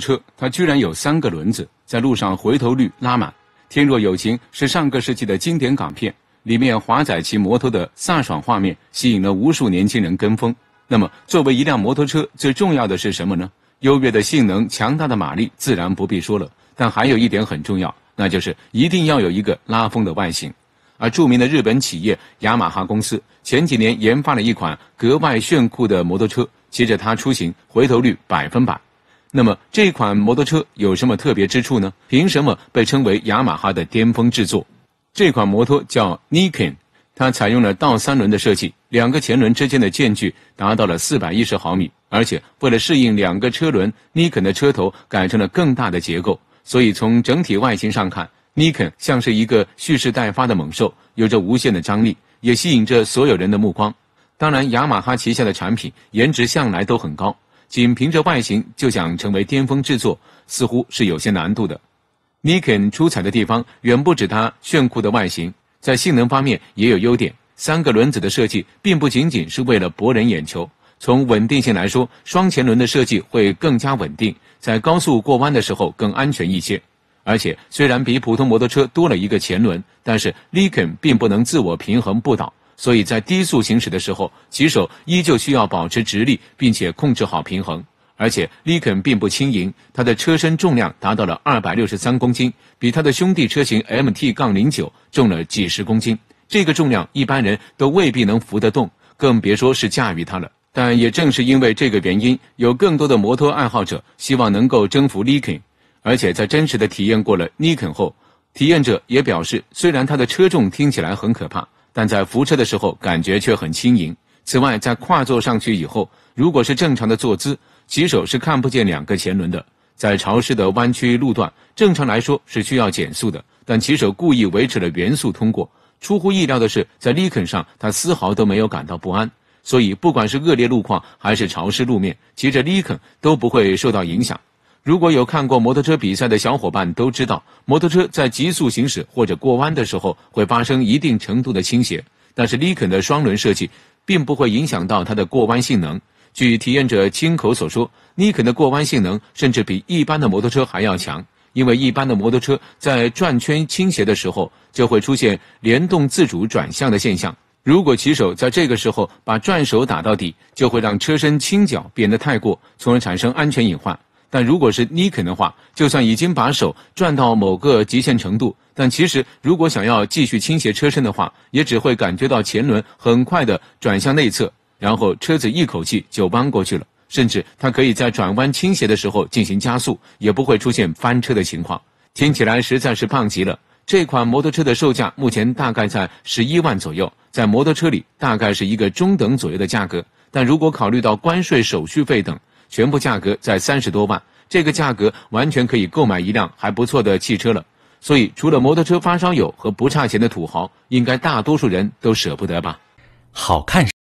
车，它居然有三个轮子，在路上回头率拉满。天若有情是上个世纪的经典港片，里面华仔骑摩托的飒爽画面吸引了无数年轻人跟风。那么，作为一辆摩托车，最重要的是什么呢？优越的性能、强大的马力，自然不必说了。但还有一点很重要，那就是一定要有一个拉风的外形。而著名的日本企业雅马哈公司前几年研发了一款格外炫酷的摩托车，骑着它出行，回头率百分百。那么这款摩托车有什么特别之处呢？凭什么被称为雅马哈的巅峰之作？这款摩托叫 Nikon，它采用了倒三轮的设计，两个前轮之间的间距达到了四百一十毫米，而且为了适应两个车轮，尼肯的车头改成了更大的结构。所以从整体外形上看，尼肯像是一个蓄势待发的猛兽，有着无限的张力，也吸引着所有人的目光。当然，雅马哈旗下的产品颜值向来都很高。仅凭着外形就想成为巅峰制作，似乎是有些难度的。Nikon 出彩的地方远不止它炫酷的外形，在性能方面也有优点。三个轮子的设计并不仅仅是为了博人眼球，从稳定性来说，双前轮的设计会更加稳定，在高速过弯的时候更安全一些。而且，虽然比普通摩托车多了一个前轮，但是 Nikon 并不能自我平衡不倒。所以在低速行驶的时候，骑手依旧需要保持直立，并且控制好平衡。而且 n 肯 n 并不轻盈，它的车身重量达到了二百六十三公斤，比它的兄弟车型 MT-09 重了几十公斤。这个重量，一般人都未必能扶得动，更别说是驾驭它了。但也正是因为这个原因，有更多的摩托爱好者希望能够征服 n c o l n 而且，在真实的体验过了 Niken 后，体验者也表示，虽然它的车重听起来很可怕。但在扶车的时候，感觉却很轻盈。此外，在跨坐上去以后，如果是正常的坐姿，骑手是看不见两个前轮的。在潮湿的弯曲路段，正常来说是需要减速的，但骑手故意维持了原速通过。出乎意料的是，在利肯上，他丝毫都没有感到不安。所以，不管是恶劣路况还是潮湿路面，骑着利肯都不会受到影响。如果有看过摩托车比赛的小伙伴都知道，摩托车在急速行驶或者过弯的时候会发生一定程度的倾斜。但是尼肯的双轮设计并不会影响到它的过弯性能。据体验者亲口所说，尼肯的过弯性能甚至比一般的摩托车还要强。因为一般的摩托车在转圈倾斜的时候就会出现联动自主转向的现象。如果骑手在这个时候把转手打到底，就会让车身倾角变得太过，从而产生安全隐患。但如果是 Nikon 的话，就算已经把手转到某个极限程度，但其实如果想要继续倾斜车身的话，也只会感觉到前轮很快的转向内侧，然后车子一口气就弯过去了。甚至它可以在转弯倾斜的时候进行加速，也不会出现翻车的情况。听起来实在是棒极了。这款摩托车的售价目前大概在十一万左右，在摩托车里大概是一个中等左右的价格。但如果考虑到关税、手续费等。全部价格在三十多万，这个价格完全可以购买一辆还不错的汽车了。所以，除了摩托车发烧友和不差钱的土豪，应该大多数人都舍不得吧？好看。